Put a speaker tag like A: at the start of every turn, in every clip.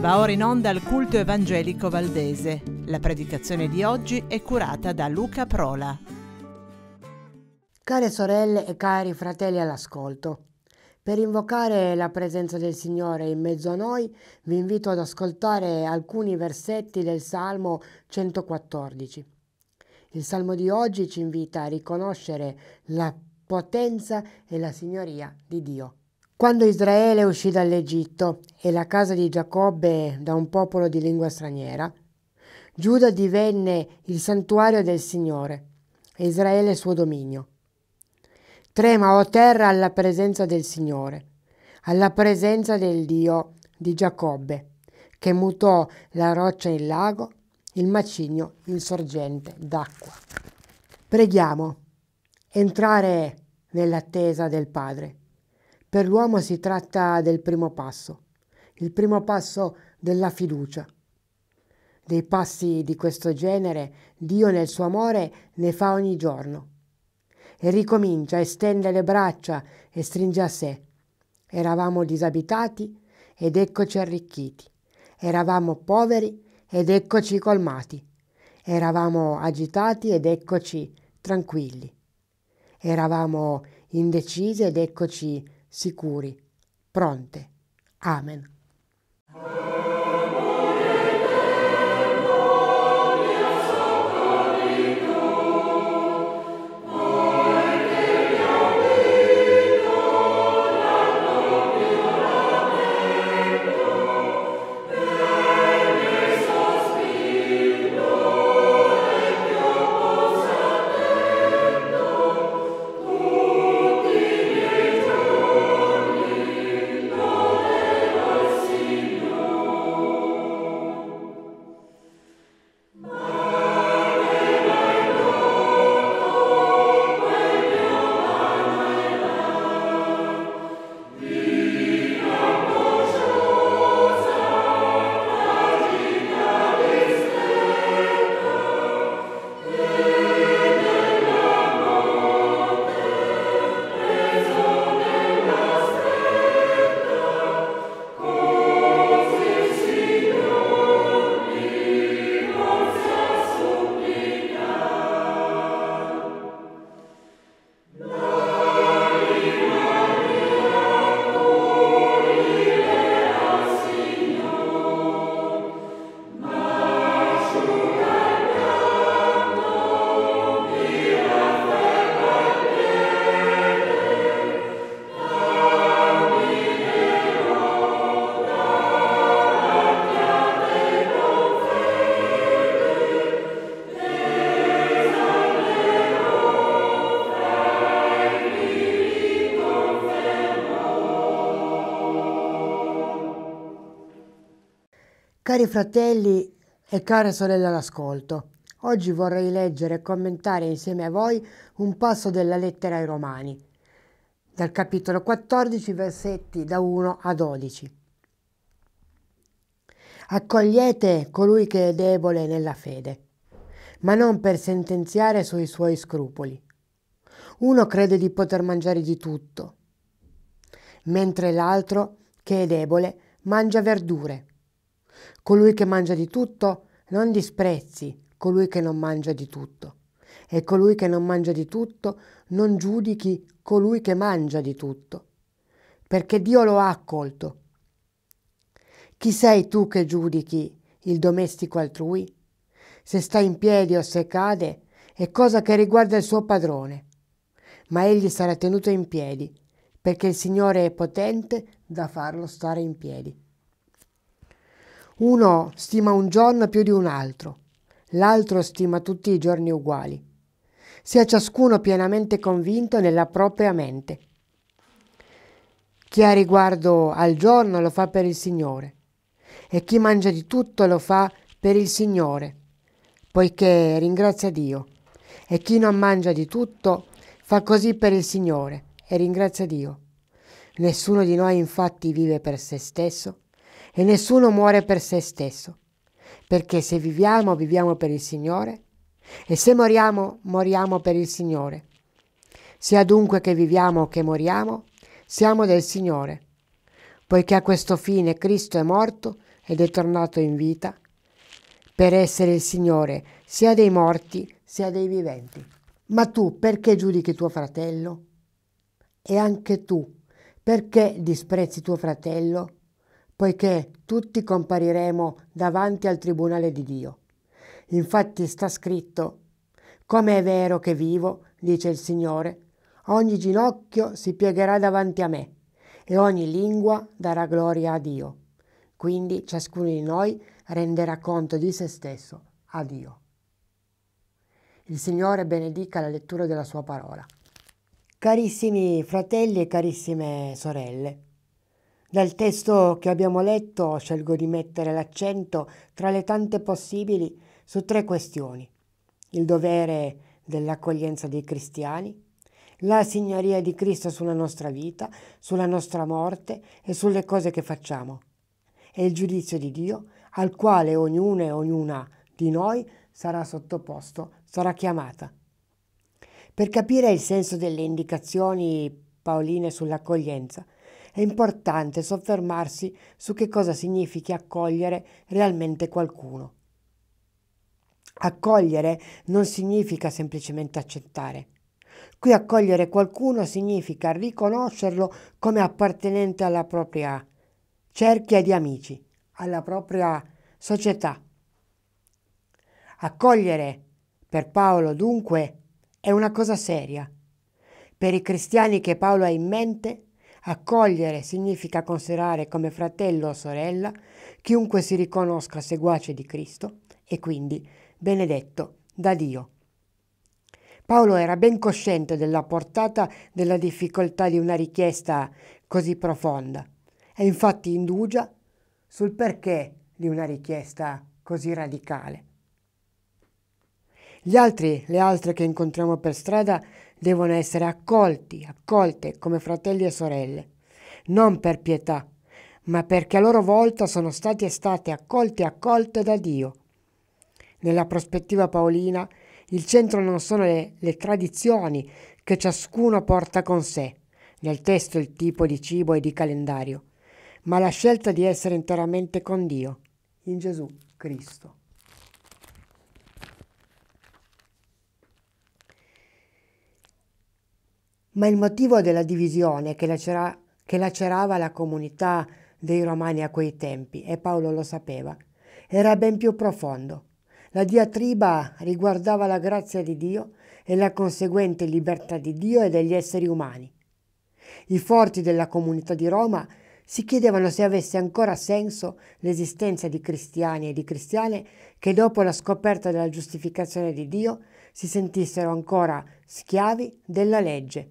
A: Va ora in onda il culto evangelico valdese. La predicazione di oggi è curata da Luca Prola. Care sorelle e cari fratelli all'ascolto, per invocare la presenza del Signore in mezzo a noi, vi invito ad ascoltare alcuni versetti del Salmo 114. Il salmo di oggi ci invita a riconoscere la potenza e la signoria di Dio. Quando Israele uscì dall'Egitto e la casa di Giacobbe da un popolo di lingua straniera, Giuda divenne il santuario del Signore e Israele il suo dominio. Trema, o terra, alla presenza del Signore, alla presenza del Dio di Giacobbe, che mutò la roccia in lago il macigno insorgente d'acqua. Preghiamo, entrare nell'attesa del Padre. Per l'uomo si tratta del primo passo, il primo passo della fiducia. Dei passi di questo genere Dio nel suo amore ne fa ogni giorno. E ricomincia, estende le braccia e stringe a sé. Eravamo disabitati ed eccoci arricchiti. Eravamo poveri ed eccoci colmati. Eravamo agitati ed eccoci tranquilli. Eravamo indecisi ed eccoci sicuri, pronte. Amen. Cari fratelli e care sorelle all'ascolto, oggi vorrei leggere e commentare insieme a voi un passo della lettera ai Romani, dal capitolo 14, versetti da 1 a 12. Accogliete colui che è debole nella fede, ma non per sentenziare sui suoi scrupoli. Uno crede di poter mangiare di tutto, mentre l'altro, che è debole, mangia verdure. Colui che mangia di tutto non disprezzi colui che non mangia di tutto. E colui che non mangia di tutto non giudichi colui che mangia di tutto. Perché Dio lo ha accolto. Chi sei tu che giudichi il domestico altrui? Se sta in piedi o se cade è cosa che riguarda il suo padrone. Ma egli sarà tenuto in piedi, perché il Signore è potente da farlo stare in piedi. Uno stima un giorno più di un altro, l'altro stima tutti i giorni uguali. Sia ciascuno pienamente convinto nella propria mente. Chi ha riguardo al giorno lo fa per il Signore e chi mangia di tutto lo fa per il Signore, poiché ringrazia Dio. E chi non mangia di tutto fa così per il Signore e ringrazia Dio. Nessuno di noi infatti vive per se stesso, e nessuno muore per se stesso, perché se viviamo viviamo per il Signore e se moriamo moriamo per il Signore. Sia dunque che viviamo o che moriamo, siamo del Signore, poiché a questo fine Cristo è morto ed è tornato in vita per essere il Signore sia dei morti sia dei viventi. Ma tu perché giudichi tuo fratello? E anche tu perché disprezzi tuo fratello? poiché tutti compariremo davanti al tribunale di Dio. Infatti sta scritto, come è vero che vivo, dice il Signore, ogni ginocchio si piegherà davanti a me e ogni lingua darà gloria a Dio. Quindi ciascuno di noi renderà conto di se stesso a Dio. Il Signore benedica la lettura della sua parola. Carissimi fratelli e carissime sorelle, dal testo che abbiamo letto scelgo di mettere l'accento tra le tante possibili su tre questioni. Il dovere dell'accoglienza dei cristiani, la signoria di Cristo sulla nostra vita, sulla nostra morte e sulle cose che facciamo. E il giudizio di Dio al quale ognuno e ognuna di noi sarà sottoposto, sarà chiamata. Per capire il senso delle indicazioni paoline sull'accoglienza, è importante soffermarsi su che cosa significhi accogliere realmente qualcuno. Accogliere non significa semplicemente accettare. Qui accogliere qualcuno significa riconoscerlo come appartenente alla propria cerchia di amici, alla propria società. Accogliere per Paolo dunque è una cosa seria. Per i cristiani che Paolo ha in mente Accogliere significa considerare come fratello o sorella chiunque si riconosca seguace di Cristo e quindi benedetto da Dio. Paolo era ben cosciente della portata della difficoltà di una richiesta così profonda e infatti indugia sul perché di una richiesta così radicale. Gli altri, le altre che incontriamo per strada, devono essere accolti, accolte come fratelli e sorelle, non per pietà, ma perché a loro volta sono stati e state accolti e accolte da Dio. Nella prospettiva paolina, il centro non sono le, le tradizioni che ciascuno porta con sé, nel testo il tipo di cibo e di calendario, ma la scelta di essere interamente con Dio, in Gesù Cristo. Ma il motivo della divisione che, lacera, che lacerava la comunità dei Romani a quei tempi, e Paolo lo sapeva, era ben più profondo. La diatriba riguardava la grazia di Dio e la conseguente libertà di Dio e degli esseri umani. I forti della comunità di Roma si chiedevano se avesse ancora senso l'esistenza di cristiani e di cristiane che dopo la scoperta della giustificazione di Dio si sentissero ancora schiavi della legge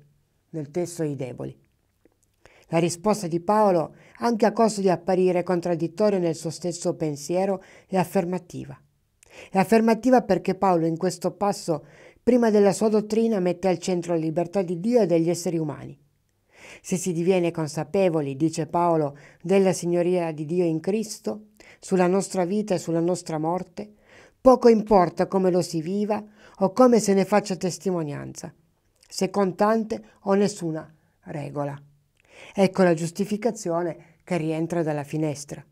A: nel testo ai deboli. La risposta di Paolo, anche a costo di apparire contraddittoria nel suo stesso pensiero, è affermativa. È affermativa perché Paolo in questo passo, prima della sua dottrina, mette al centro la libertà di Dio e degli esseri umani. Se si diviene consapevoli, dice Paolo, della signoria di Dio in Cristo, sulla nostra vita e sulla nostra morte, poco importa come lo si viva o come se ne faccia testimonianza se tante o nessuna regola. Ecco la giustificazione che rientra dalla finestra.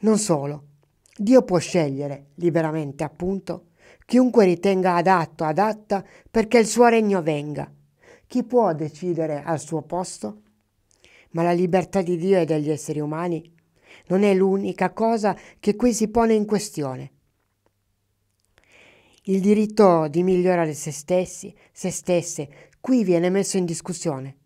A: Non solo, Dio può scegliere liberamente, appunto, chiunque ritenga adatto, adatta perché il suo regno venga. Chi può decidere al suo posto? Ma la libertà di Dio e degli esseri umani non è l'unica cosa che qui si pone in questione. Il diritto di migliorare se stessi, se stesse, qui viene messo in discussione.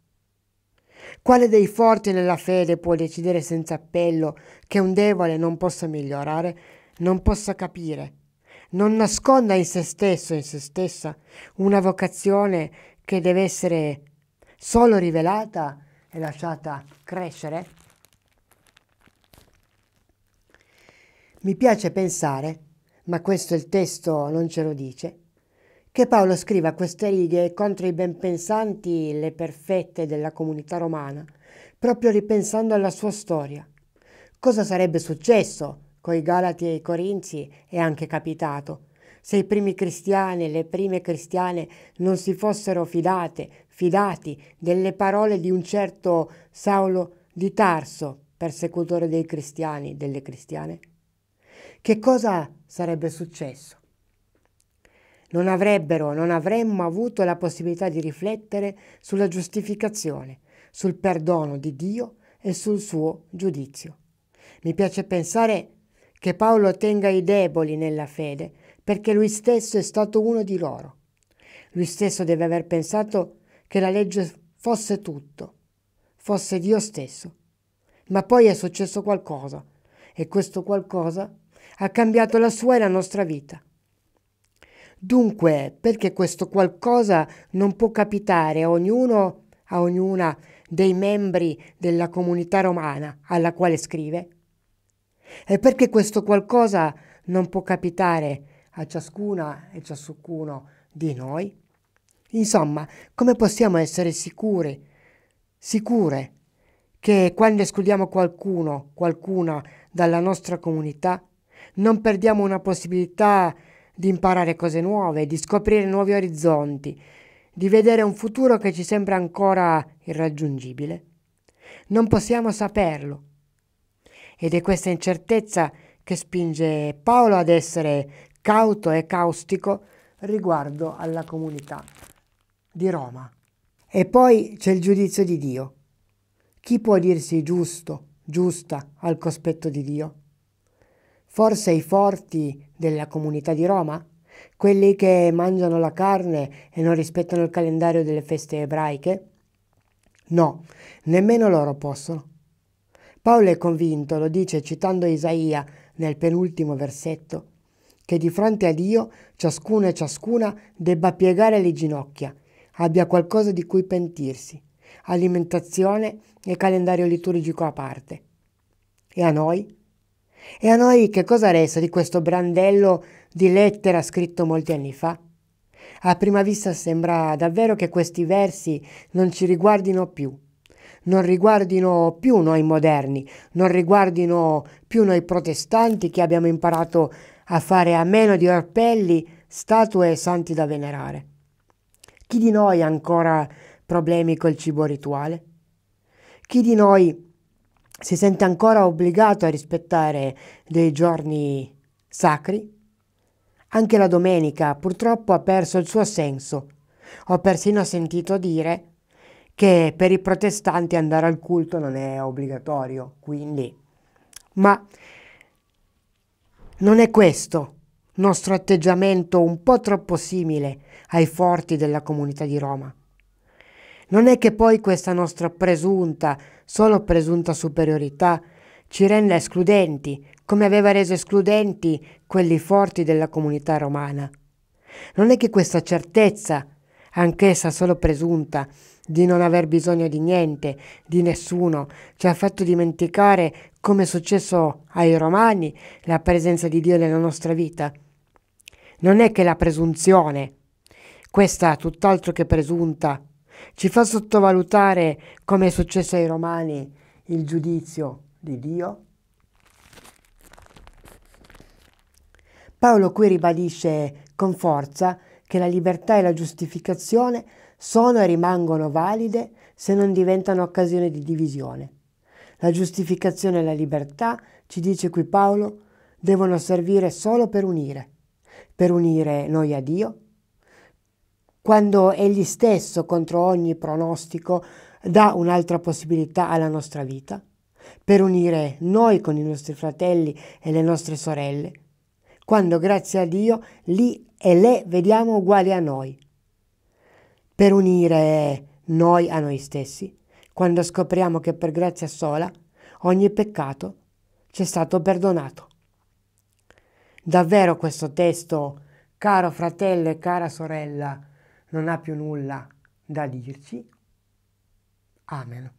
A: Quale dei forti nella fede può decidere senza appello che un debole non possa migliorare, non possa capire, non nasconda in se stesso, in se stessa, una vocazione che deve essere solo rivelata e lasciata crescere? Mi piace pensare ma questo il testo non ce lo dice, che Paolo scriva queste righe contro i benpensanti e le perfette della comunità romana, proprio ripensando alla sua storia. Cosa sarebbe successo coi Galati e i Corinzi è anche capitato, se i primi cristiani e le prime cristiane non si fossero fidate, fidati delle parole di un certo Saulo di Tarso, persecutore dei cristiani, delle cristiane? Che cosa sarebbe successo. Non avrebbero, non avremmo avuto la possibilità di riflettere sulla giustificazione, sul perdono di Dio e sul suo giudizio. Mi piace pensare che Paolo tenga i deboli nella fede, perché lui stesso è stato uno di loro. Lui stesso deve aver pensato che la legge fosse tutto, fosse Dio stesso. Ma poi è successo qualcosa e questo qualcosa è ha cambiato la sua e la nostra vita. Dunque, perché questo qualcosa non può capitare a ognuno, a ognuna dei membri della comunità romana alla quale scrive? E perché questo qualcosa non può capitare a ciascuna e ciascuno di noi? Insomma, come possiamo essere sicuri, sicure, che quando escludiamo qualcuno, qualcuna dalla nostra comunità, non perdiamo una possibilità di imparare cose nuove, di scoprire nuovi orizzonti, di vedere un futuro che ci sembra ancora irraggiungibile. Non possiamo saperlo. Ed è questa incertezza che spinge Paolo ad essere cauto e caustico riguardo alla comunità di Roma. E poi c'è il giudizio di Dio. Chi può dirsi giusto, giusta al cospetto di Dio? Forse i forti della comunità di Roma? Quelli che mangiano la carne e non rispettano il calendario delle feste ebraiche? No, nemmeno loro possono. Paolo è convinto, lo dice citando Isaia nel penultimo versetto, che di fronte a Dio ciascuno e ciascuna debba piegare le ginocchia, abbia qualcosa di cui pentirsi, alimentazione e calendario liturgico a parte. E a noi? E a noi che cosa resta di questo brandello di lettera scritto molti anni fa? A prima vista sembra davvero che questi versi non ci riguardino più, non riguardino più noi moderni, non riguardino più noi protestanti che abbiamo imparato a fare a meno di orpelli, statue e santi da venerare. Chi di noi ha ancora problemi col cibo rituale? Chi di noi si sente ancora obbligato a rispettare dei giorni sacri? Anche la domenica purtroppo ha perso il suo senso. Ho persino sentito dire che per i protestanti andare al culto non è obbligatorio, quindi... Ma non è questo nostro atteggiamento un po' troppo simile ai forti della comunità di Roma. Non è che poi questa nostra presunta, solo presunta superiorità ci renda escludenti, come aveva reso escludenti quelli forti della comunità romana. Non è che questa certezza, anch'essa solo presunta, di non aver bisogno di niente, di nessuno, ci ha fatto dimenticare, come è successo ai romani, la presenza di Dio nella nostra vita. Non è che la presunzione, questa tutt'altro che presunta, ci fa sottovalutare, come è successo ai Romani, il giudizio di Dio? Paolo qui ribadisce con forza che la libertà e la giustificazione sono e rimangono valide se non diventano occasione di divisione. La giustificazione e la libertà, ci dice qui Paolo, devono servire solo per unire, per unire noi a Dio quando egli stesso, contro ogni pronostico, dà un'altra possibilità alla nostra vita, per unire noi con i nostri fratelli e le nostre sorelle, quando grazie a Dio lì e le vediamo uguali a noi, per unire noi a noi stessi, quando scopriamo che per grazia sola ogni peccato ci è stato perdonato. Davvero questo testo, caro fratello e cara sorella, non ha più nulla da dirci. Amen.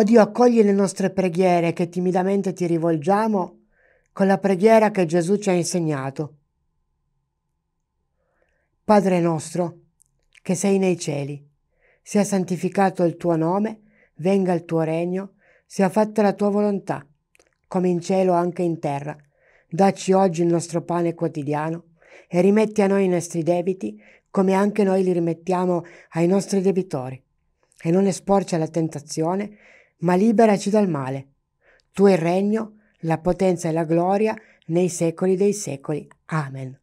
A: O Dio, accogli le nostre preghiere che timidamente ti rivolgiamo con la preghiera che Gesù ci ha insegnato. Padre nostro, che sei nei cieli, sia santificato il tuo nome, venga il tuo regno, sia fatta la tua volontà, come in cielo anche in terra. Dacci oggi il nostro pane quotidiano e rimetti a noi i nostri debiti, come anche noi li rimettiamo ai nostri debitori. E non esporci alla tentazione, ma liberaci dal male. Tu il regno, la potenza e la gloria nei secoli dei secoli. Amen.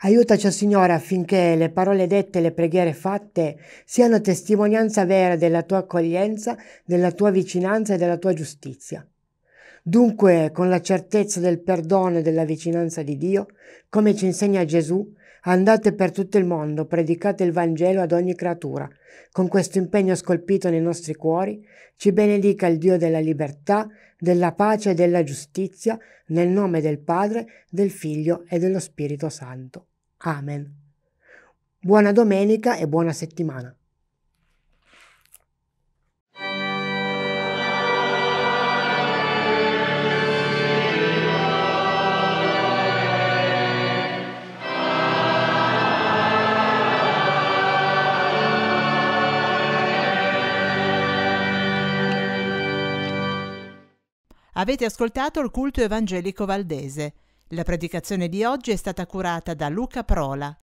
A: Aiutaci, oh Signore, affinché le parole dette e le preghiere fatte siano testimonianza vera della tua accoglienza, della tua vicinanza e della tua giustizia. Dunque, con la certezza del perdono e della vicinanza di Dio, come ci insegna Gesù, Andate per tutto il mondo, predicate il Vangelo ad ogni creatura. Con questo impegno scolpito nei nostri cuori, ci benedica il Dio della libertà, della pace e della giustizia, nel nome del Padre, del Figlio e dello Spirito Santo. Amen. Buona domenica e buona settimana. Avete ascoltato il culto evangelico valdese. La predicazione di oggi è stata curata da Luca Prola.